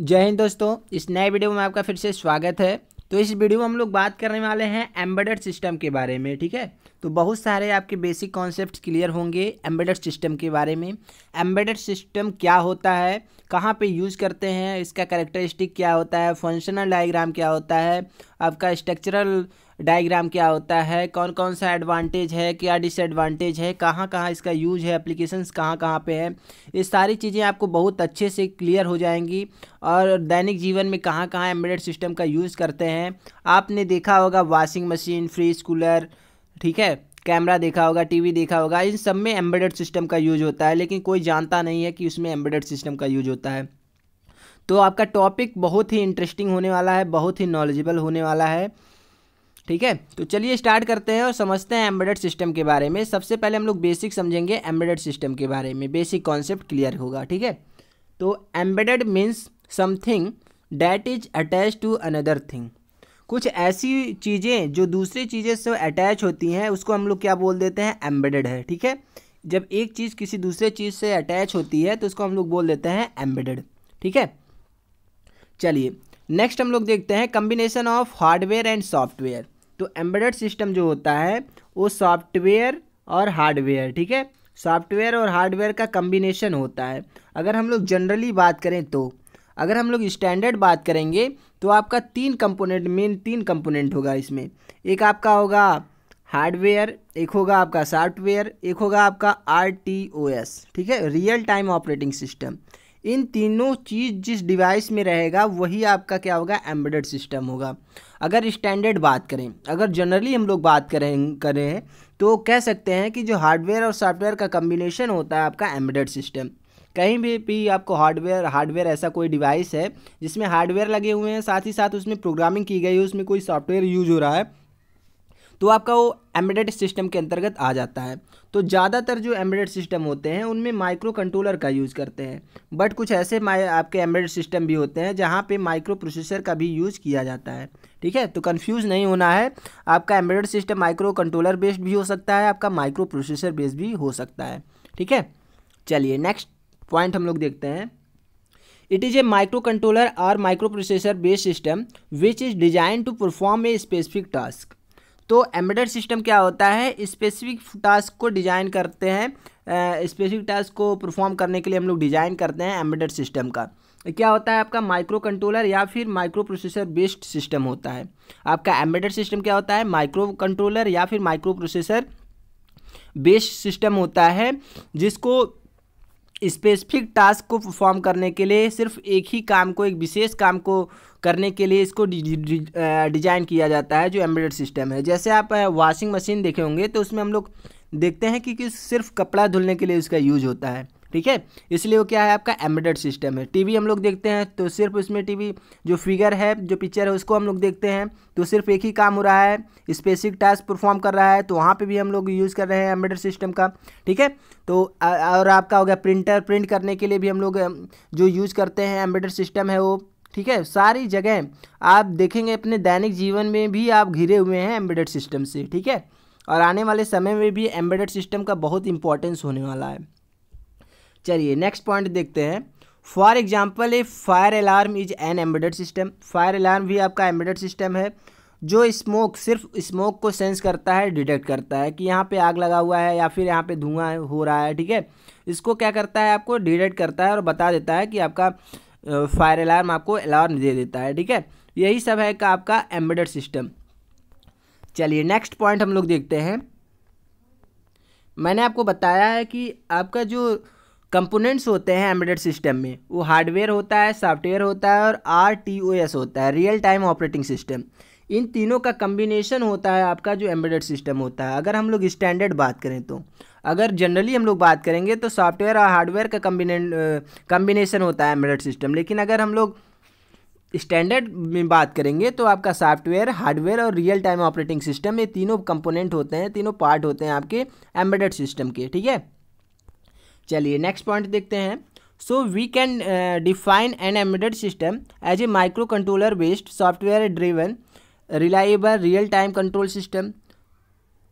जय हिंद दोस्तों इस नए वीडियो में आपका फिर से स्वागत है तो इस वीडियो में हम लोग बात करने वाले हैं एम्बेडेड सिस्टम के बारे में ठीक है तो बहुत सारे आपके बेसिक कॉन्सेप्ट क्लियर होंगे एम्बेडेड सिस्टम के बारे में एम्बेडेड सिस्टम क्या होता है कहाँ पे यूज़ करते हैं इसका करेक्टरिस्टिक क्या होता है फंक्शनल डायग्राम क्या होता है आपका स्ट्रक्चरल डायग्राम क्या होता है कौन कौन सा एडवांटेज है क्या डिसएडवांटेज है कहाँ कहाँ इसका यूज है एप्लीकेशंस कहाँ कहाँ पे है ये सारी चीज़ें आपको बहुत अच्छे से क्लियर हो जाएंगी और दैनिक जीवन में कहाँ कहाँ एम्बेडेड सिस्टम का यूज़ करते हैं आपने देखा होगा वॉशिंग मशीन फ्रीज कूलर ठीक है कैमरा देखा होगा टीवी देखा होगा इन सब में एम्बेडेड सिस्टम का यूज होता है लेकिन कोई जानता नहीं है कि उसमें एम्बेडेड सिस्टम का यूज होता है तो आपका टॉपिक बहुत ही इंटरेस्टिंग होने वाला है बहुत ही नॉलेजेबल होने वाला है ठीक है तो चलिए स्टार्ट करते हैं और समझते हैं एम्बेडेड सिस्टम के बारे में सबसे पहले हम लोग बेसिक समझेंगे एम्बेडेड सिस्टम के बारे में बेसिक कॉन्सेप्ट क्लियर होगा ठीक है तो embedded means something that is attach to another thing कुछ ऐसी चीज़ें जो दूसरी चीज़ें से अटैच होती हैं उसको हम लोग क्या बोल देते हैं एम्बेडेड है ठीक है जब एक चीज़ किसी दूसरे चीज़ से अटैच होती है तो उसको हम लोग बोल देते हैं एम्बेडेड ठीक है चलिए नेक्स्ट हम लोग देखते हैं combination of hardware and software तो एम्बेडेड सिस्टम जो होता है वो सॉफ्टवेयर और हार्डवेयर ठीक है सॉफ्टवेयर और हार्डवेयर का कम्बिनेशन होता है अगर हम लोग जनरली बात करें तो अगर हम लोग स्टैंडर्ड बात करेंगे तो आपका तीन कंपोनेंट मेन तीन कंपोनेंट होगा इसमें एक आपका होगा हार्डवेयर एक होगा आपका सॉफ्टवेयर एक होगा आपका आर ठीक है रियल टाइम ऑपरेटिंग सिस्टम इन तीनों चीज़ जिस डिवाइस में रहेगा वही आपका क्या होगा एम्बेडेड सिस्टम होगा अगर स्टैंडर्ड बात करें अगर जनरली हम लोग बात करें करें तो कह सकते हैं कि जो हार्डवेयर और सॉफ्टवेयर का कम्बिनेशन होता है आपका एम्बेडेड सिस्टम कहीं भी भी आपको हार्डवेयर हार्डवेयर ऐसा कोई डिवाइस है जिसमें हार्डवेयर लगे हुए हैं साथ ही साथ उसमें प्रोग्रामिंग की गई है उसमें कोई सॉफ्टवेयर यूज हो रहा है तो आपका वो एम्बेडेड सिस्टम के अंतर्गत आ जाता है तो ज़्यादातर जो एम्बेडेड सिस्टम होते हैं उनमें माइक्रो कंट्रोलर का यूज़ करते हैं बट कुछ ऐसे आपके एम्बेडेड सिस्टम भी होते हैं जहाँ पे माइक्रो प्रोसेसर का भी यूज़ किया जाता है ठीक है तो कन्फ्यूज़ नहीं होना है आपका embedded system micro controller based भी हो सकता है आपका माइक्रो प्रोसेसर बेस्ड भी हो सकता है ठीक है चलिए नेक्स्ट पॉइंट हम लोग देखते हैं it is a micro controller और micro processor based system which is design to perform a specific task तो एम्बेडेड सिस्टम क्या होता है स्पेसिफिक टास्क को डिज़ाइन करते हैं स्पेसिफिक टास्क को परफॉर्म करने के लिए हम लोग डिज़ाइन करते हैं एम्बेडेड सिस्टम का क्या होता है आपका माइक्रो कंट्रोलर या फिर माइक्रो प्रोसेसर बेस्ड सिस्टम होता है आपका एम्बेडेड सिस्टम क्या होता है माइक्रो कंट्रोलर या फिर माइक्रो प्रोसेसर बेस्ड सिस्टम होता है जिसको स्पेसिफिक टास्क को परफॉर्म करने के लिए सिर्फ एक ही काम को एक विशेष काम को करने के लिए इसको डिजाइन किया जाता है जो एम्बेडेड सिस्टम है जैसे आप वॉशिंग मशीन देखे होंगे तो उसमें हम लोग देखते हैं कि, कि सिर्फ कपड़ा धुलने के लिए उसका यूज होता है ठीक है इसलिए वो क्या है आपका एम्बेडेड सिस्टम है टीवी हम लोग देखते हैं तो सिर्फ उसमें टीवी जो फिगर है जो पिक्चर है उसको हम लोग देखते हैं तो सिर्फ एक ही काम हो रहा है स्पेसिफिक टास्क परफॉर्म कर रहा है तो वहाँ पे भी हम लोग यूज़ कर रहे हैं एम्बेडेड सिस्टम का ठीक है तो और आपका हो गया प्रिंटर प्रिंट करने के लिए भी हम लोग जो यूज़ करते हैं एम्बेडेड सिस्टम है वो ठीक है सारी जगह आप देखेंगे अपने दैनिक जीवन में भी आप घिरे हुए हैं एम्बेडेड सिस्टम से ठीक है और आने वाले समय में भी एम्बेडेड सिस्टम का बहुत इंपॉर्टेंस होने वाला है चलिए नेक्स्ट पॉइंट देखते हैं for example a fire alarm is an embedded system fire alarm भी आपका एम्बेडेड सिस्टम है जो स्मोक सिर्फ स्मोक को सेंस करता है डिटेक्ट करता है कि यहाँ पे आग लगा हुआ है या फिर यहाँ पे धुआं हो रहा है ठीक है इसको क्या करता है आपको डिटेक्ट करता है और बता देता है कि आपका फायर अलार्म आपको अलार्म दे देता है ठीक है यही सब है का आपका एम्बेडेड सिस्टम चलिए नेक्स्ट पॉइंट हम लोग देखते हैं मैंने आपको बताया है कि आपका जो कंपोनेंट्स होते हैं एम्बेडेड सिस्टम में वो हार्डवेयर होता है सॉफ्टवेयर होता है और आर टी ओ एस होता है रियल टाइम ऑपरेटिंग सिस्टम इन तीनों का कम्बिनेशन होता है आपका जो एम्बेडेड सिस्टम होता है अगर हम लोग स्टैंडर्ड बात करें तो अगर जनरली हम लोग बात करेंगे तो सॉफ्टवेयर और हार्डवेयर का कम्बिनेशन होता है एम्बेडेड सिस्टम लेकिन अगर हम लोग स्टैंडर्ड में बात करेंगे तो आपका सॉफ्टवेयर हार्डवेयर और रियल टाइम ऑपरेटिंग सिस्टम ये तीनों कंपोनेंट होते हैं तीनों पार्ट होते हैं आपके एम्बेडेड सिस्टम के ठीक है चलिए नेक्स्ट पॉइंट देखते हैं so we can define an embedded system as a micro controller based software driven reliable real time control system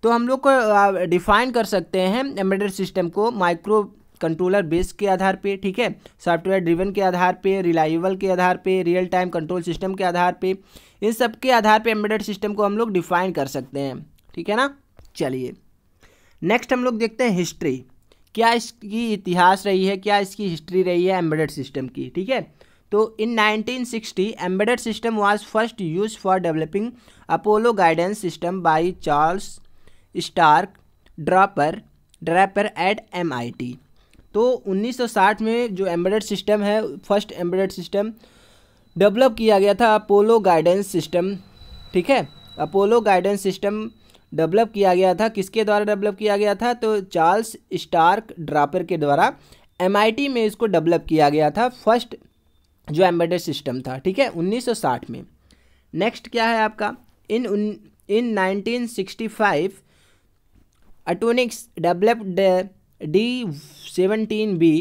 तो हम लोग को डिफाइन uh, कर सकते हैं एम्बेडेड सिस्टम को माइक्रो कंट्रोलर बेस के आधार पे ठीक है सॉफ्टवेयर ड्रिवन के आधार पे रिलायबल के आधार पे रियल टाइम कंट्रोल सिस्टम के आधार पे इन सब के आधार पे एम्बेडेड सिस्टम को हम लोग डिफाइन कर सकते हैं ठीक है ना चलिए नेक्स्ट हम लोग देखते हैं हिस्ट्री क्या इसकी इतिहास रही है क्या इसकी हिस्ट्री रही है एम्बेडेड सिस्टम की ठीक है तो in 1960 embedded system was first use for developing Apollo guidance system by Charles Stark Draper Draper at M तो 1960 में जो एम्बेडेड सिस्टम है फर्स्ट एम्बेडेड सिस्टम डेवलप किया गया था अपोलो गाइडेंस सिस्टम ठीक है अपोलो गाइडेंस सिस्टम डेवलप किया गया था किसके द्वारा डेवलप किया गया था तो चार्ल्स स्टार्क ड्रापर के द्वारा एमआईटी में इसको डेवलप किया गया था फर्स्ट जो एम्बेडेड सिस्टम था ठीक है 1960 में नेक्स्ट क्या है आपका in in 1965 Autonetics developed D seventeen B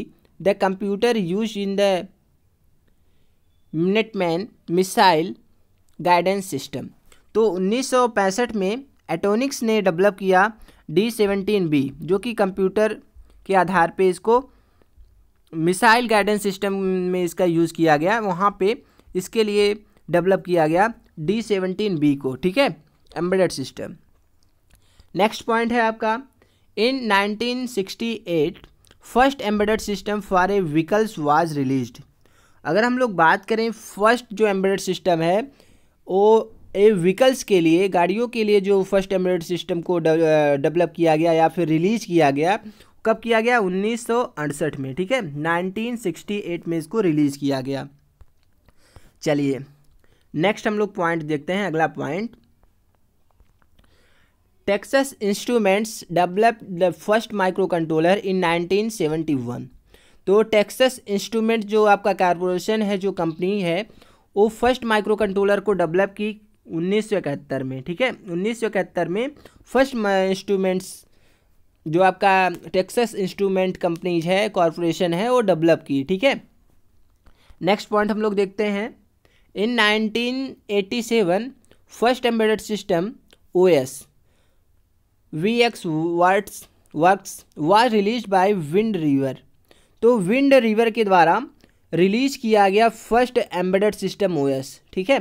the computer use in the Minuteman missile guidance system तो 1965 में एटोनिक्स ने डेवलप किया डी सेवनटीन बी जो कि कंप्यूटर के आधार पे इसको मिसाइल गाइडेंस सिस्टम में इसका यूज़ किया गया वहाँ पे इसके लिए डेवलप किया गया डी सेवनटीन बी को ठीक है एम्बेडेड सिस्टम नेक्स्ट पॉइंट है आपका in 1968 first embedded system for a vehicles was released अगर हम लोग बात करें फर्स्ट जो एम्बेडेड सिस्टम है वो ए व्हीकल्स के लिए गाड़ियों के लिए जो फर्स्ट एमरेट सिस्टम को डेवलप किया गया या फिर रिलीज किया गया कब किया गया उन्नीस में ठीक है 1968 में इसको रिलीज किया गया चलिए नेक्स्ट हम लोग पॉइंट देखते हैं अगला point Texas Instruments develop the first micro controller in 1971 तो टेक्सस इंस्ट्रूमेंट जो आपका कारपोरेशन है जो कंपनी है वो फर्स्ट माइक्रो कंट्रोलर को डेवलप की उन्नीस में ठीक है उन्नीस में फर्स्ट इंस्ट्रूमेंट्स जो आपका टेक्सस इंस्ट्रूमेंट कंपनीज है कॉरपोरेशन है वो डेवलप की ठीक है नेक्स्ट पॉइंट हम लोग देखते हैं in 1987 first embedded system OS V X works works was release by Wind River तो विंड रिवर के द्वारा रिलीज किया गया फर्स्ट एम्बेडेड सिस्टम ओएस ठीक है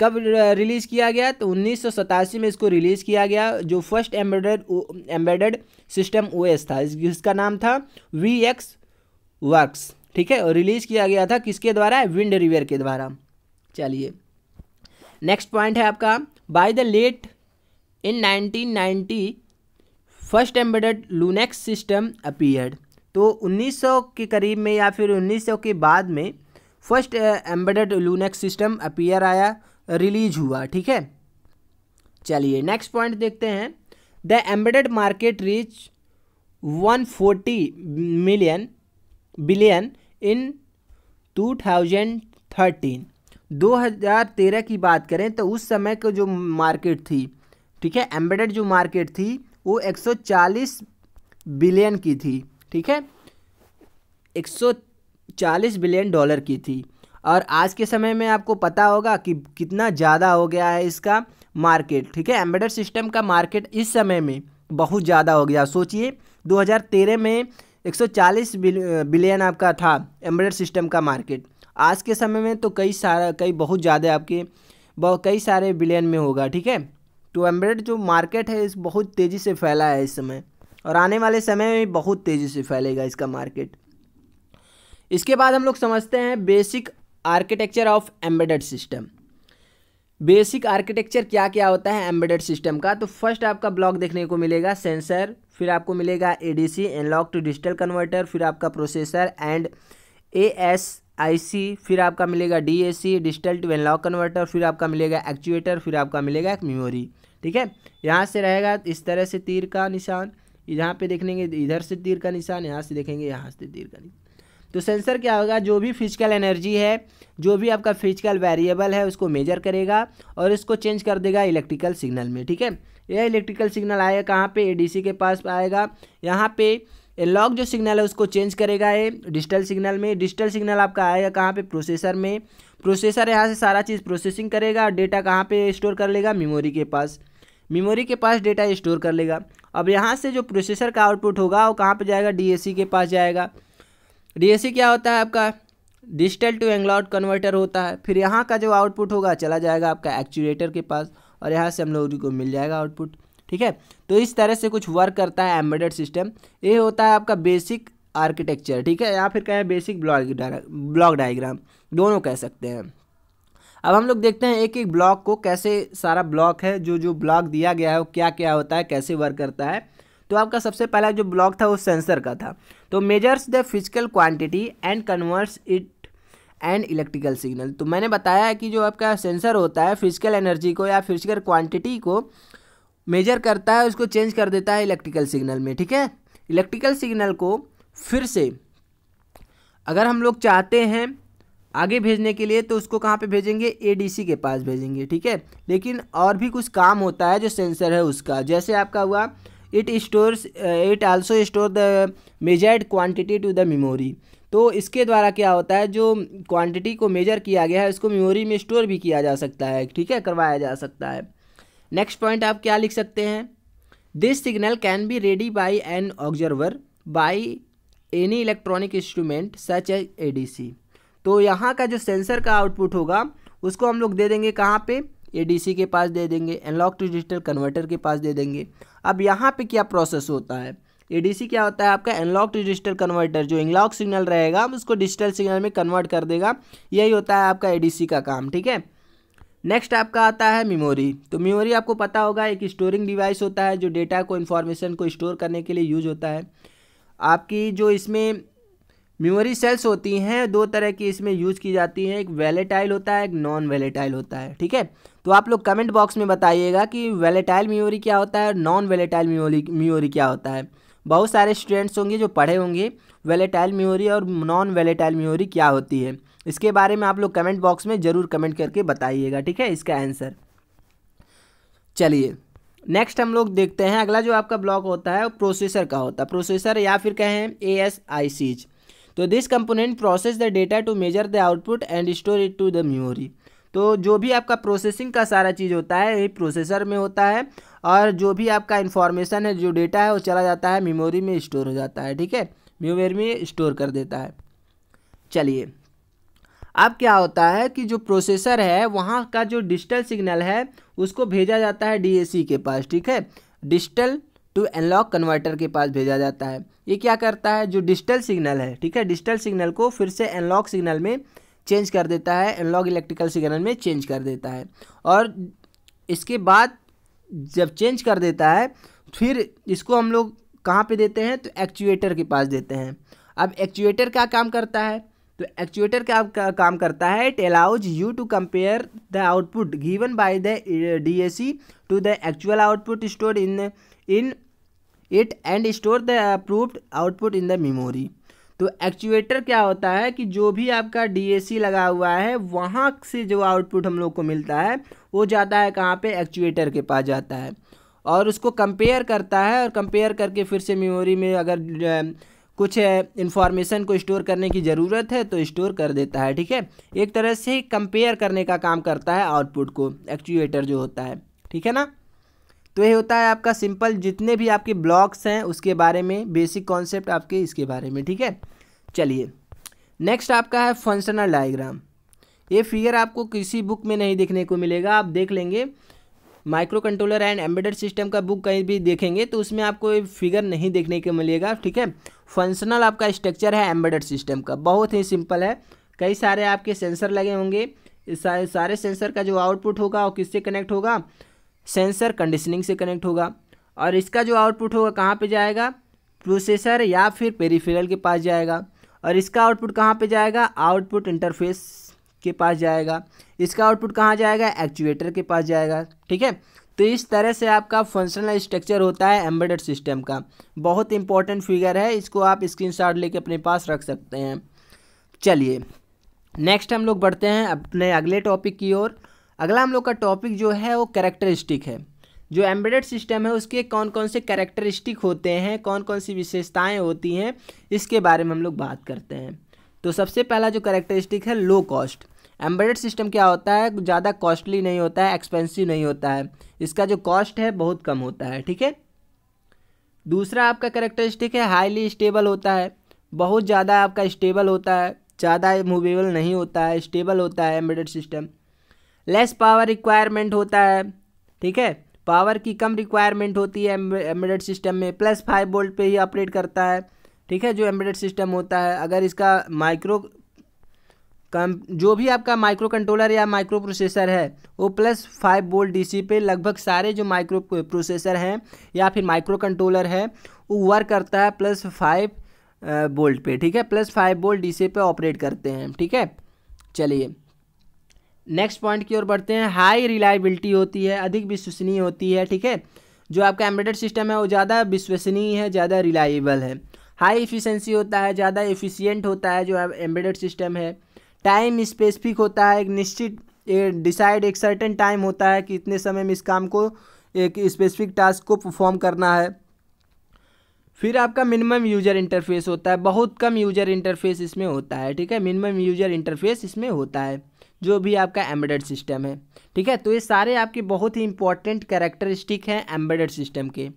कब रिलीज़ किया गया तो उन्नीस में इसको रिलीज़ किया गया जो first embedded embedded system OS था इसका नाम था वी एक्स वर्क्स ठीक है और रिलीज़ किया गया था किसके द्वारा विंड रिवेयर के द्वारा चलिए नेक्स्ट पॉइंट है आपका by the late in 1990 first embedded Linux system appeared तो 1900 के करीब में या फिर 1900 के बाद में first embedded Linux system appear आया रिलीज हुआ ठीक है चलिए नेक्स्ट पॉइंट देखते हैं the embedded market reach 140 million billion in 2013 2013 की बात करें तो उस समय का जो मार्केट थी ठीक है एम्बेडेड जो मार्केट थी वो 140 बिलियन की थी ठीक है 140 बिलियन डॉलर की थी और आज के समय में आपको पता होगा कि कितना ज़्यादा हो गया है इसका मार्केट ठीक है एम्बेडेड सिस्टम का मार्केट इस समय में बहुत ज़्यादा हो गया सोचिए 2013 में 140 बिलियन आपका था एम्बेडेड सिस्टम का मार्केट आज के समय में तो कई सारा कई बहुत ज़्यादा आपके बहुत कई सारे बिलियन में होगा ठीक है तो एम्बेडेड जो मार्केट है इस बहुत तेज़ी से फैला है इस समय और आने वाले समय में बहुत तेज़ी से फैलेगा इसका मार्केट इसके बाद हम लोग समझते हैं basic architecture of embedded system basic architecture क्या क्या होता है एम्बेडेड सिस्टम का तो फर्स्ट आपका ब्लॉक देखने को मिलेगा सेंसर फिर आपको मिलेगा ADC lock to digital converter फिर आपका प्रोसेसर एंड एएसआईसी फिर आपका मिलेगा DAC digital to lock converter फिर आपका मिलेगा एक्चुएटर फिर आपका मिलेगा एक मेमोरी ठीक है यहाँ से रहेगा इस तरह से तीर का निशान यहाँ पे देखेंगे इधर से तीर का निशान यहाँ से देखेंगे यहाँ से तीर का निशान तो सेंसर क्या होगा जो भी फिजिकल एनर्जी है जो भी आपका फिजिकल वेरिएबल है उसको मेजर करेगा और इसको चेंज कर देगा इलेक्ट्रिकल सिग्नल में ठीक है यह इलेक्ट्रिकल सिग्नल आएगा कहाँ पे एडीसी के पास आएगा यहाँ पे लॉग जो सिग्नल है उसको चेंज करेगा ये डिजिटल सिग्नल में डिजिटल सिग्नल आपका आएगा कहाँ पे प्रोसेसर में प्रोसेसर यहाँ से सारा चीज़ प्रोसेसिंग करेगा डेटा कहाँ पे स्टोर कर लेगा मेमोरी के पास मेमोरी के पास डेटा स्टोर कर लेगा अब यहाँ से जो प्रोसेसर का आउटपुट होगा वो कहाँ पे जाएगा डीएसी के पास जाएगा डीएसी क्या होता है आपका डिजिटल टू एंगलॉट कन्वर्टर होता है फिर यहाँ का जो आउटपुट होगा चला जाएगा आपका एक्चुएटर के पास और यहाँ से हम लोगों को मिल जाएगा आउटपुट ठीक है तो इस तरह से कुछ वर्क करता है एम्बेडेड सिस्टम ये होता है आपका बेसिक आर्किटेक्चर ठीक है या फिर कहें बेसिक ब्लॉक ब्लॉक डायग्राम दोनों कह सकते हैं अब हम लोग देखते हैं एक एक ब्लॉक को कैसे सारा ब्लॉक है जो जो ब्लॉक दिया गया है वो क्या क्या होता है कैसे वर्क करता है तो आपका सबसे पहला जो ब्लॉक था वो सेंसर का था तो measures the physical quantity and converts it and electrical signal तो मैंने बताया है कि जो आपका सेंसर होता है फिजिकल एनर्जी को या फिजिकल क्वांटिटी को मेजर करता है उसको चेंज कर देता है इलेक्ट्रिकल सिग्नल में ठीक है इलेक्ट्रिकल सिग्नल को फिर से अगर हम लोग चाहते हैं आगे भेजने के लिए तो उसको कहाँ पे भेजेंगे ए के पास भेजेंगे ठीक है लेकिन और भी कुछ काम होता है जो सेंसर है उसका जैसे आपका हुआ it stores it also store the measured quantity to the memory तो इसके द्वारा क्या होता है जो क्वांटिटी को मेजर किया गया है उसको मेमोरी में स्टोर भी किया जा सकता है ठीक है करवाया जा सकता है नेक्स्ट पॉइंट आप क्या लिख सकते हैं this signal can be ready by an observer by any electronic instrument such as C तो यहाँ का जो सेंसर का आउटपुट होगा उसको हम लोग दे देंगे कहाँ पे एडीसी के पास दे देंगे एनालॉग टू डिजिटल कन्वर्टर के पास दे देंगे अब यहाँ पे क्या प्रोसेस होता है एडीसी क्या होता है आपका एनालॉग टू डिजिटल कन्वर्टर जो एनालॉग सिग्नल रहेगा उसको डिजिटल सिग्नल में कन्वर्ट कर देगा यही होता है आपका ए का काम ठीक है नेक्स्ट आपका आता है मेमोरी तो मेमोरी आपको पता होगा एक स्टोरिंग डिवाइस होता है जो डेटा को इन्फॉर्मेशन को स्टोर करने के लिए यूज होता है आपकी जो इसमें मेमोरी सेल्स होती हैं दो तरह की इसमें यूज की जाती हैं एक वेलेटाइल होता है एक नॉन वेलेटाइल होता है ठीक है तो आप लोग कमेंट बॉक्स में बताइएगा कि वेलेटाइल मेमोरी क्या होता है और नॉन वेलेटाइल मेमोरी मेमोरी क्या होता है बहुत सारे स्टूडेंट्स होंगे जो पढ़े होंगे वेलेटाइल मेमोरी और नॉन वेलेटाइल मेमोरी क्या होती है इसके बारे में आप लोग कमेंट बॉक्स में ज़रूर कमेंट करके बताइएगा ठीक है इसका आंसर चलिए नेक्स्ट हम लोग देखते हैं अगला जो आपका ब्लॉक होता है वो प्रोसेसर का होता है प्रोसेसर या फिर कहें ए एस आई सीज तो this component process the data to measure the output and store it to the memory तो जो भी आपका प्रोसेसिंग का सारा चीज़ होता है यही प्रोसेसर में होता है और जो भी आपका इन्फॉर्मेशन है जो डेटा है वो चला जाता है मेमोरी में स्टोर हो जाता है ठीक है मेमोरी में स्टोर कर देता है चलिए अब क्या होता है कि जो प्रोसेसर है वहाँ का जो डिजिटल सिग्नल है उसको भेजा जाता है डी के पास ठीक है डिजिटल टू एनलॉग कन्वर्टर के पास भेजा जाता है ये क्या करता है जो डिजिटल सिग्नल है ठीक है डिजिटल सिग्नल को फिर से एनलॉग सिग्नल में चेंज कर देता है एनलॉग इलेक्ट्रिकल सिग्नल में चेंज कर देता है और इसके बाद जब चेंज कर देता है फिर इसको हम लोग कहाँ पे देते हैं तो एक्चुएटर के पास देते हैं अब एक्चुएटर क्या काम करता है तो एक्चुएटर क्या का, काम करता है it allows you to compare the output given by the D A C to the actual output stored in in it and store the approved output in the memory तो एक्चुएटर क्या होता है कि जो भी आपका डीएसी लगा हुआ है वहाँ से जो आउटपुट हम लोग को मिलता है वो जाता है कहाँ पे एक्चुएटर के पास जाता है और उसको कंपेयर करता है और कंपेयर करके फिर से मेमोरी में अगर कुछ इन्फॉर्मेशन को स्टोर करने की ज़रूरत है तो स्टोर कर देता है ठीक है एक तरह से कंपेयर करने का काम करता है आउटपुट को एक्चुएटर जो होता है ठीक है ना तो ये होता है आपका सिंपल जितने भी आपके ब्लॉक्स हैं उसके बारे में बेसिक कॉन्सेप्ट आपके इसके बारे में ठीक है चलिए नेक्स्ट आपका है फंक्शनल डायग्राम ये फिगर आपको किसी बुक में नहीं देखने को मिलेगा आप देख लेंगे micro controller and embedded system का बुक कहीं भी देखेंगे तो उसमें आपको ये फिगर नहीं देखने को मिलेगा ठीक है फंक्शनल आपका स्ट्रक्चर है एम्बेडेड सिस्टम का बहुत ही सिंपल है कई सारे आपके सेंसर लगे होंगे सारे सेंसर का जो आउटपुट होगा वो किससे कनेक्ट होगा सेंसर कंडीशनिंग से कनेक्ट होगा और इसका जो आउटपुट होगा कहाँ पे जाएगा प्रोसेसर या फिर पेरीफेरल के पास जाएगा और इसका आउटपुट कहाँ पे जाएगा आउटपुट इंटरफेस के पास जाएगा इसका आउटपुट कहाँ जाएगा एक्चुएटर के पास जाएगा ठीक है तो इस तरह से आपका फंक्शनल स्ट्रक्चर होता है एम्बेडेड सिस्टम का बहुत इंपॉर्टेंट फिगर है इसको आप स्क्रीन शॉट लेके अपने पास रख सकते हैं चलिए नेक्स्ट हम लोग बढ़ते हैं अपने अगले टॉपिक की ओर अगला हम लोग का टॉपिक जो है वो कैरेक्टरिस्टिक है जो एम्बेडेड सिस्टम है उसके कौन कौन से कैरेक्टरिस्टिक होते हैं कौन कौन सी विशेषताएं होती हैं इसके बारे में हम लोग बात करते हैं तो सबसे पहला जो कैरेक्टरिस्टिक है लो कॉस्ट एम्बेडेड सिस्टम क्या होता है ज़्यादा कॉस्टली नहीं होता है एक्सपेंसिव नहीं होता है इसका जो कॉस्ट है बहुत कम होता है ठीक है दूसरा आपका कैरेक्टरिस्टिक है हाईली स्टेबल होता है बहुत ज़्यादा आपका स्टेबल होता है ज़्यादा मूवेबल नहीं होता है स्टेबल होता है embedded system less power requirement होता है ठीक है पावर की कम रिक्वायरमेंट होती है एम्बेडेड सिस्टम में प्लस फाइव वोल्ट पे ही ऑपरेट करता है ठीक है जो एम्बेडेड सिस्टम होता है अगर इसका माइक्रो कम जो भी आपका माइक्रो कंट्रोलर या माइक्रो प्रोसेसर है वो प्लस फाइव वोल्ट डीसी पे लगभग सारे जो माइक्रो प्रोसेसर हैं या फिर माइक्रो कंट्रोलर है वो वर्क करता है प्लस फाइव वोल्ट पे ठीक है प्लस फाइव वोल्ट डीसी पे ऑपरेट करते हैं ठीक है चलिए नेक्स्ट पॉइंट की ओर बढ़ते हैं हाई रिलायबिलिटी होती है अधिक विश्वसनीय होती है ठीक है जो आपका एम्बेडेड सिस्टम है वो ज़्यादा विश्वसनीय है ज़्यादा रिलायबल है हाई इफिशेंसी होता है ज़्यादा एफिशिएंट होता है जो एम्बेडेड सिस्टम है टाइम स्पेसिफिक होता है एक निश्चित डिसाइड एक सर्टन टाइम होता है कि इतने समय में इस काम को एक स्पेसिफिक टास्क को परफॉर्म करना है फिर आपका मिनिमम यूजर इंटरफेस होता है बहुत कम यूजर इंटरफेस इसमें होता है ठीक है मिनिमम यूजर इंटरफेस इसमें होता है जो भी आपका एम्बेडेड सिस्टम है ठीक है तो ये सारे आपके बहुत ही इंपॉर्टेंट कैरेक्टरिस्टिक हैं एम्बेडेड सिस्टम के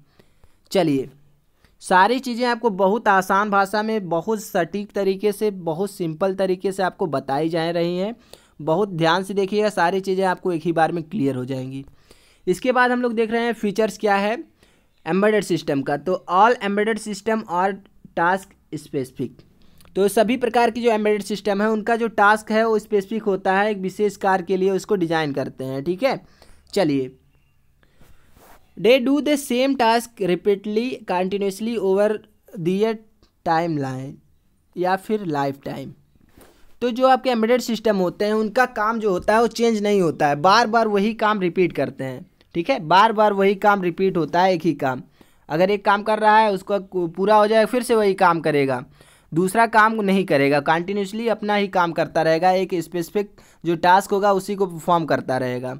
चलिए सारी चीज़ें आपको बहुत आसान भाषा में बहुत सटीक तरीके से बहुत सिंपल तरीके से आपको बताई जा रही हैं बहुत ध्यान से देखिएगा सारी चीज़ें आपको एक ही बार में क्लियर हो जाएंगी इसके बाद हम लोग देख रहे हैं फीचर्स क्या है एम्बेडेड सिस्टम का तो ऑल एम्बेडेड सिस्टम और टास्क स्पेसिफिक तो सभी प्रकार की जो एम्बेडेड सिस्टम है उनका जो टास्क है वो स्पेसिफिक होता है एक विशेष कार्य के लिए उसको डिजाइन करते हैं ठीक है चलिए they do the same task repeatedly continuously over their timeline या फिर लाइफ टाइम तो जो आपके एम्बेडेड सिस्टम होते हैं उनका काम जो होता है वो चेंज नहीं होता है बार बार वही काम रिपीट करते हैं ठीक है बार बार वही काम रिपीट होता है एक ही काम अगर एक काम कर रहा है उसका पूरा हो जाए फिर से वही काम करेगा दूसरा काम नहीं करेगा कंटिन्यूसली अपना ही काम करता रहेगा एक स्पेसिफिक जो टास्क होगा उसी को परफॉर्म करता रहेगा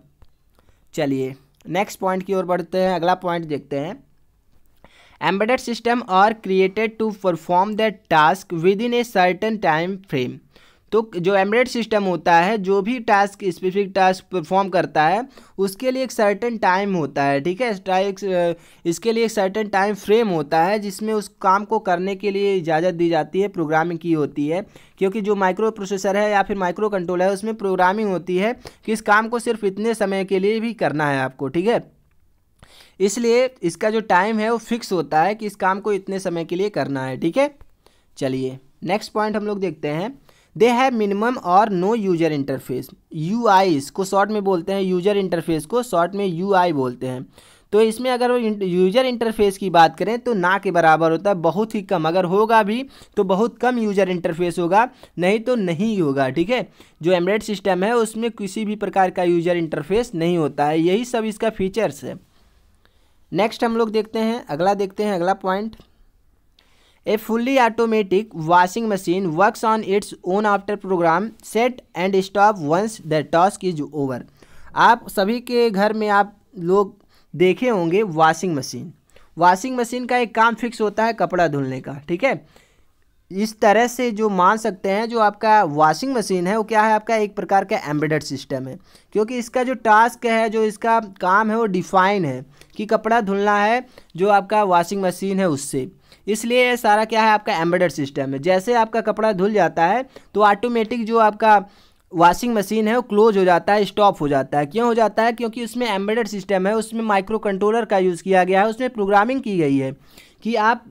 चलिए नेक्स्ट पॉइंट की ओर बढ़ते हैं अगला पॉइंट देखते हैं embedded system are created to perform that task within a certain time frame तो जो एमरेट सिस्टम होता है जो भी टास्क स्पेसिफिक टास्क परफॉर्म करता है उसके लिए एक सर्टन टाइम होता है ठीक है इसके लिए एक सर्टन टाइम फ्रेम होता है जिसमें उस काम को करने के लिए इजाज़त दी जाती है प्रोग्रामिंग की होती है क्योंकि जो माइक्रो प्रोसेसर है या फिर माइक्रो कंट्रोल है उसमें प्रोग्रामिंग होती है कि इस काम को सिर्फ इतने समय के लिए भी करना है आपको ठीक है इसलिए इसका जो टाइम है वो फिक्स होता है कि इस काम को इतने समय के लिए करना है ठीक है चलिए नेक्स्ट पॉइंट हम लोग देखते हैं दे हैव मिनिमम और नो यूजर इंटरफेस यू को शॉर्ट में बोलते हैं यूजर इंटरफेस को शॉर्ट में यू बोलते हैं तो इसमें अगर यूजर इंटरफेस की बात करें तो ना के बराबर होता है बहुत ही कम अगर होगा भी तो बहुत कम यूजर इंटरफेस होगा नहीं तो नहीं होगा ठीक है जो एमरेड सिस्टम है उसमें किसी भी प्रकार का यूजर इंटरफेस नहीं होता है यही सब इसका फीचर्स है नेक्स्ट हम लोग देखते हैं अगला देखते हैं अगला point a fully automatic washing machine work on its own after program set and stop once the task is over आप सभी के घर में आप लोग देखे होंगे वॉशिंग मशीन वॉशिंग मशीन का एक काम फिक्स होता है कपड़ा धुलने का ठीक है इस तरह से जो मान सकते हैं जो आपका वॉशिंग मशीन है वो क्या है आपका एक प्रकार का एम्बेडेड सिस्टम है क्योंकि इसका जो टास्क है जो इसका काम है वो डिफाइन है कि कपड़ा धुलना है जो आपका वॉशिंग मशीन है उससे इसलिए ये सारा क्या है आपका एम्ब्रॉयडर सिस्टम है जैसे आपका कपड़ा धुल जाता है तो ऑटोमेटिक जो आपका वॉशिंग मशीन है वो क्लोज हो जाता है स्टॉप हो जाता है क्यों हो जाता है क्योंकि उसमें एम्ब्रॉयडर सिस्टम है उसमें माइक्रो कंट्रोलर का यूज़ किया गया है उसमें प्रोग्रामिंग की गई है कि आप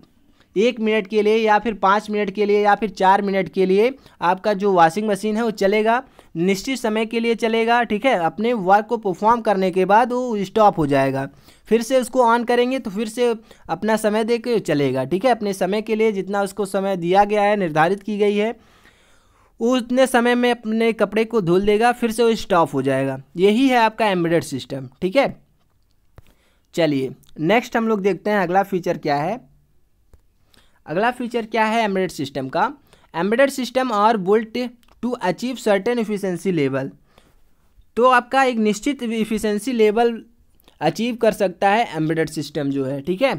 एक मिनट के लिए या फिर पाँच मिनट के लिए या फिर चार मिनट के लिए आपका जो वॉशिंग मशीन है वो चलेगा निश्चित समय के लिए चलेगा ठीक है अपने वर्क को परफॉर्म करने के बाद वो स्टॉप हो जाएगा फिर से उसको ऑन करेंगे तो फिर से अपना समय दे के चलेगा ठीक है अपने समय के लिए जितना उसको समय दिया गया है निर्धारित की गई है उतने समय में अपने कपड़े को धुल देगा फिर से वो स्टॉप हो जाएगा यही है आपका एम्बेडेड सिस्टम ठीक है चलिए नेक्स्ट हम लोग देखते हैं अगला फीचर क्या है अगला फीचर क्या है एम्बेडेड सिस्टम का एम्बेडेड सिस्टम और built to achieve certain efficiency level तो आपका एक निश्चित इफिशेंसी लेवल अचीव कर सकता है एम्बेडेड सिस्टम जो है ठीक है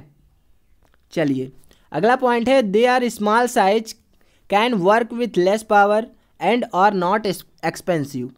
चलिए अगला पॉइंट है they are small size can work with less power and are not expensive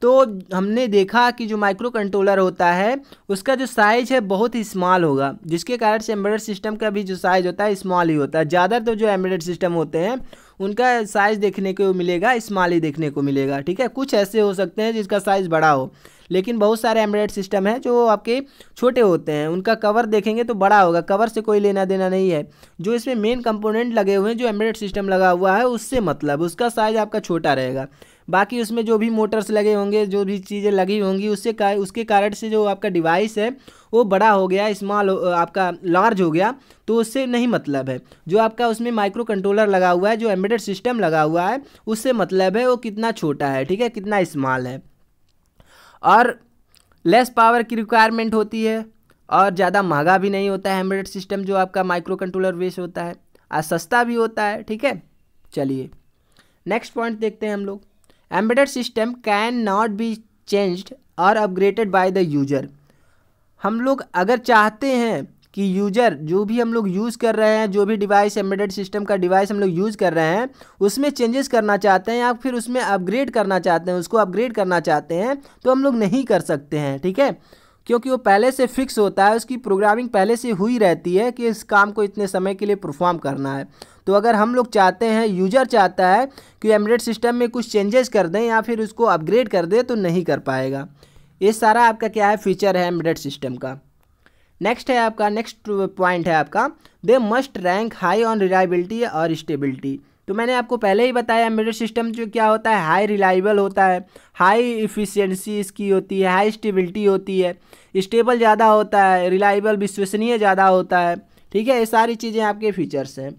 तो हमने देखा कि जो माइक्रो कंट्रोलर होता है उसका जो साइज़ है बहुत ही स्मॉल होगा जिसके कारण से एम्बेडेड सिस्टम का भी जो साइज़ होता है स्मॉल ही होता है ज़्यादातर तो जो एम्बेडेड सिस्टम होते हैं उनका साइज़ देखने को मिलेगा स्मॉल ही देखने को मिलेगा ठीक है कुछ ऐसे हो सकते हैं जिसका साइज़ बड़ा हो लेकिन बहुत सारे एम्ब्रॉयड सिस्टम हैं जो आपके छोटे होते हैं उनका कवर देखेंगे तो बड़ा होगा कवर से कोई लेना देना नहीं है जो इसमें मेन कंपोनेंट लगे हुए हैं जो एम्ब्रॉयड सिस्टम लगा हुआ है उससे मतलब उसका साइज़ आपका छोटा रहेगा बाकी उसमें जो भी मोटर्स लगे होंगे जो भी चीज़ें लगी होंगी उससे का, उसके कारण से जो आपका डिवाइस है वो बड़ा हो गया स्मॉल आपका लार्ज हो गया तो उससे नहीं मतलब है जो आपका उसमें माइक्रो कंट्रोलर लगा हुआ है जो एम्बेडेड सिस्टम लगा हुआ है उससे मतलब है वो कितना छोटा है ठीक है कितना स्मॉल है और लेस पावर की रिक्वायरमेंट होती है और ज़्यादा महंगा भी नहीं होता है एम्बेडेड सिस्टम जो आपका माइक्रो कंट्रोलर बेस होता है और सस्ता भी होता है ठीक है चलिए नेक्स्ट पॉइंट देखते हैं हम लोग embedded system can not be changed और अपग्रेडेड बाय द यूजर हम लोग अगर चाहते हैं कि यूजर जो भी हम लोग यूज़ कर रहे हैं जो भी डिवाइस एम्बेडेड सिस्टम का डिवाइस हम लोग यूज़ कर रहे हैं उसमें चेंजेस करना चाहते हैं या फिर उसमें अपग्रेड करना चाहते हैं उसको अपग्रेड करना चाहते हैं तो हम लोग नहीं कर सकते हैं ठीक है क्योंकि वो पहले से फिक्स होता है उसकी प्रोग्रामिंग पहले से हुई रहती है कि इस काम को इतने समय के लिए परफॉर्म करना है तो अगर हम लोग चाहते हैं यूजर चाहता है कि एमरेड सिस्टम में कुछ चेंजेस कर दें या फिर उसको अपग्रेड कर दें तो नहीं कर पाएगा ये सारा आपका क्या है फीचर है एमरेड सिस्टम का नेक्स्ट है आपका नेक्स्ट पॉइंट है आपका they must rank high on reliability और स्टेबिलिटी तो मैंने आपको पहले ही बताया एम्बेडेड सिस्टम जो क्या होता है हाई रिलायबल होता है हाई इफ़िशेंसी इसकी होती है हाई स्टेबिलिटी होती है स्टेबल ज़्यादा होता है रिलायबल विश्वसनीय ज़्यादा होता है ठीक है ये सारी चीज़ें आपके फीचर्स हैं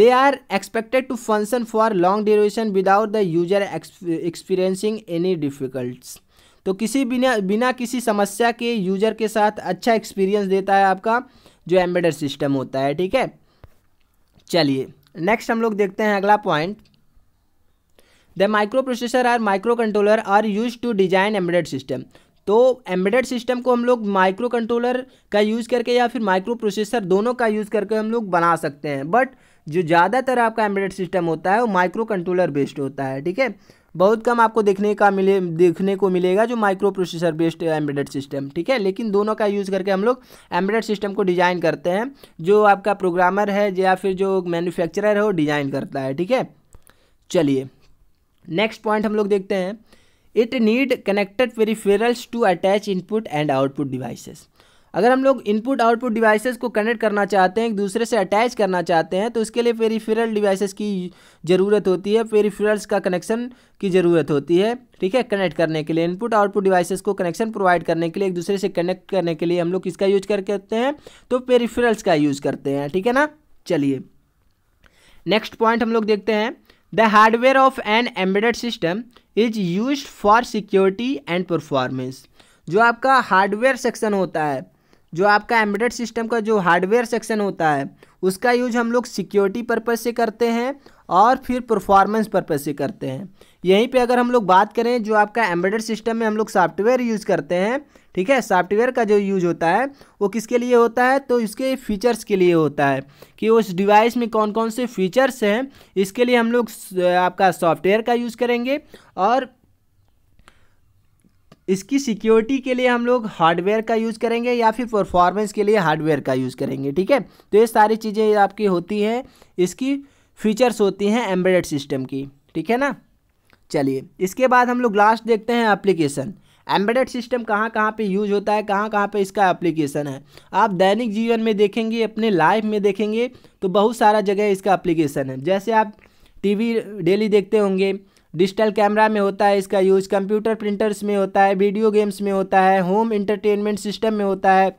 they are expected to function for long duration without the user experiencing any difficult तो किसी बिना बिना किसी समस्या के यूजर के साथ अच्छा एक्सपीरियंस देता है आपका जो एम्बेडर सिस्टम होता है ठीक है चलिए नेक्स्ट हम लोग देखते हैं अगला point the microprocessor are microcontroller are use to design embedded system तो एम्बेडेड सिस्टम को हम लोग माइक्रो कंट्रोलर का यूज़ करके या फिर माइक्रो प्रोसेसर दोनों का यूज़ करके हम लोग बना सकते हैं बट जो ज़्यादातर आपका एम्बेडेड सिस्टम होता है वो माइक्रो कंट्रोलर बेस्ड होता है ठीक है बहुत कम आपको देखने का मिले देखने को मिलेगा जो micro processor based embedded system ठीक है लेकिन दोनों का यूज़ करके हम लोग एम्बेडेड सिस्टम को डिज़ाइन करते हैं जो आपका प्रोग्रामर है या फिर जो मैन्युफैक्चरर है वो डिज़ाइन करता है ठीक है चलिए नेक्स्ट पॉइंट हम लोग देखते हैं it need connected peripherals to attach input and output devices अगर हम लोग इनपुट आउटपुट डिवाइसेस को कनेक्ट करना चाहते हैं एक दूसरे से अटैच करना चाहते हैं तो उसके लिए पेरीफेरल डिवाइसेस की ज़रूरत होती है पेरीफेरल्स का कनेक्शन की ज़रूरत होती है ठीक है कनेक्ट करने के लिए इनपुट आउटपुट डिवाइसेस को कनेक्शन प्रोवाइड करने के लिए एक दूसरे से कनेक्ट करने के लिए हम लोग किसका यूज करते हैं तो पेरीफेरल्स का यूज़ करते हैं ठीक है ना चलिए नेक्स्ट पॉइंट हम लोग देखते हैं the hardware of an embedded system is use for security and performance जो आपका हार्डवेयर सेक्शन होता है जो आपका एम्बेडेड सिस्टम का जो हार्डवेयर सेक्शन होता है उसका यूज हम लोग सिक्योरिटी पर्पज़ से करते हैं और फिर परफॉर्मेंस पर्पज़ से करते हैं यहीं पे अगर हम लोग बात करें जो आपका एम्बेडेड सिस्टम में हम लोग सॉफ्टवेयर यूज़ करते हैं ठीक है सॉफ्टवेयर का जो यूज होता है वो किसके लिए होता है तो इसके फीचर्स के लिए होता है कि उस डिवाइस में कौन कौन से फीचर्स हैं इसके लिए हम लोग आपका सॉफ्टवेयर का यूज़ करेंगे और इसकी सिक्योरिटी के लिए हम लोग हार्डवेयर का यूज़ करेंगे या फिर परफॉर्मेंस के लिए हार्डवेयर का यूज़ करेंगे ठीक है तो ये सारी चीज़ें आपकी होती हैं इसकी फीचर्स होती हैं एम्ब्रेड सिस्टम की ठीक है ना चलिए इसके बाद हम लोग लास्ट देखते हैं एप्लीकेशन एम्ब्रेड सिस्टम कहाँ कहाँ पे यूज होता है कहाँ कहाँ पे इसका एप्लीकेशन है आप दैनिक जीवन में देखेंगे अपने लाइफ में देखेंगे तो बहुत सारा जगह इसका एप्लीकेशन है जैसे आप टीवी डेली देखते होंगे डिजिटल कैमरा में होता है इसका यूज़ कंप्यूटर प्रिंटर्स में होता है वीडियो गेम्स में होता है होम इंटरटेनमेंट सिस्टम में होता है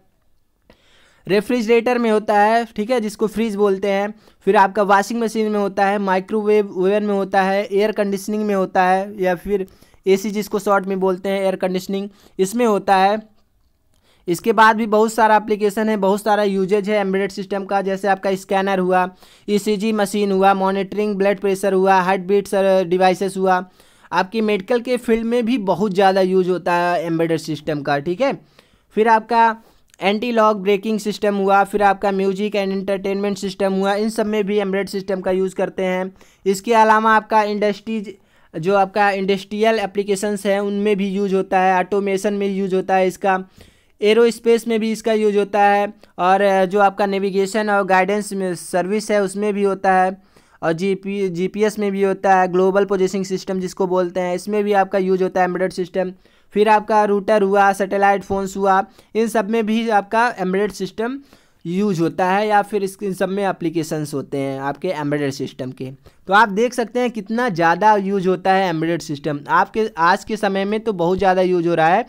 रेफ्रिजरेटर में होता है ठीक है जिसको फ्रीज बोलते हैं फिर आपका वॉशिंग मशीन में होता है माइक्रोवेव ओवन में होता है एयर कंडीशनिंग में होता है या फिर एसी जिसको शॉर्ट में बोलते हैं एयर कंडीशनिंग इसमें होता है इसके बाद भी बहुत सारा एप्लीकेशन है बहुत सारा यूजेज है एम्ब्रेड सिस्टम का जैसे आपका स्कैनर हुआ ई e मशीन हुआ मॉनिटरिंग ब्लड प्रेशर हुआ हार्ट बीट डिवाइसेस हुआ आपकी मेडिकल के फील्ड में भी बहुत ज़्यादा यूज होता है एम्ब्रेड सिस्टम का ठीक है फिर आपका एंटी लॉक ब्रेकिंग सिस्टम हुआ फिर आपका म्यूजिक एंड एंटरटेनमेंट सिस्टम हुआ इन सब में भी एम्ब्रेड सिस्टम का यूज़ करते हैं इसके अलावा आपका इंडस्ट्रीज जो आपका इंडस्ट्रियल एप्लीकेशंस हैं उनमें भी यूज होता है ऑटोमेशन में यूज होता है इसका एरोस्पेस में भी इसका यूज होता है और जो आपका नेविगेशन और गाइडेंस सर्विस है उसमें भी होता है और G P G P S में भी होता है ग्लोबल पोजिशनिंग सिस्टम जिसको बोलते हैं इसमें भी आपका यूज होता है एम्बेडेड सिस्टम फिर आपका रूटर हुआ सैटेलाइट फ़ोन्स हुआ इन सब में भी आपका एम्बेडेड सिस्टम यूज होता है या फिर इसके सब में एप्लीकेशंस होते हैं आपके एम्बेडेड सिस्टम के तो आप देख सकते हैं कितना ज़्यादा यूज होता है एम्बेडेड सिस्टम आपके आज के समय में तो बहुत ज़्यादा यूज हो रहा है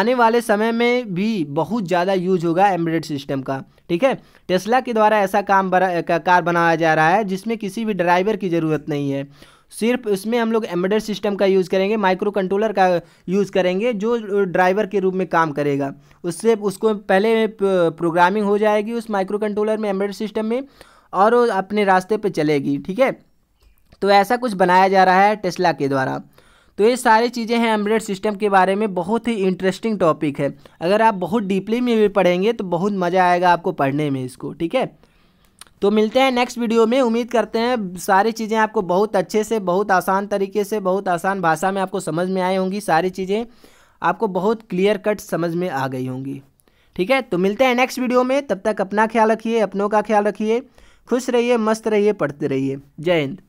आने वाले समय में भी बहुत ज़्यादा यूज होगा एम्बेडेड सिस्टम का ठीक है टेस्ला के द्वारा ऐसा काम बना, का, कार बनाया जा रहा है जिसमें किसी भी ड्राइवर की ज़रूरत नहीं है सिर्फ इसमें हम लोग एम्बेडेड सिस्टम का यूज़ करेंगे माइक्रो कंट्रोलर का यूज़ करेंगे जो ड्राइवर के रूप में काम करेगा उससे उसको पहले प्रोग्रामिंग हो जाएगी उस माइक्रो कंट्रोलर में एम्बेडेड सिस्टम में और वो अपने रास्ते पे चलेगी ठीक है तो ऐसा कुछ बनाया जा रहा है टेस्ला के द्वारा तो ये सारी चीज़ें हैं एम्ब्रॉयड सिस्टम के बारे में बहुत ही इंटरेस्टिंग टॉपिक है अगर आप बहुत डीपली में भी पढ़ेंगे तो बहुत मज़ा आएगा आपको पढ़ने में इसको ठीक है तो मिलते हैं नेक्स्ट वीडियो में उम्मीद करते हैं सारी चीज़ें आपको बहुत अच्छे से बहुत आसान तरीके से बहुत आसान भाषा में आपको समझ में आई होंगी सारी चीज़ें आपको बहुत क्लियर कट समझ में आ गई होंगी ठीक है तो मिलते हैं नेक्स्ट वीडियो में तब तक अपना ख्याल रखिए अपनों का ख्याल रखिए खुश रहिए मस्त रहिए पढ़ते रहिए जय हिंद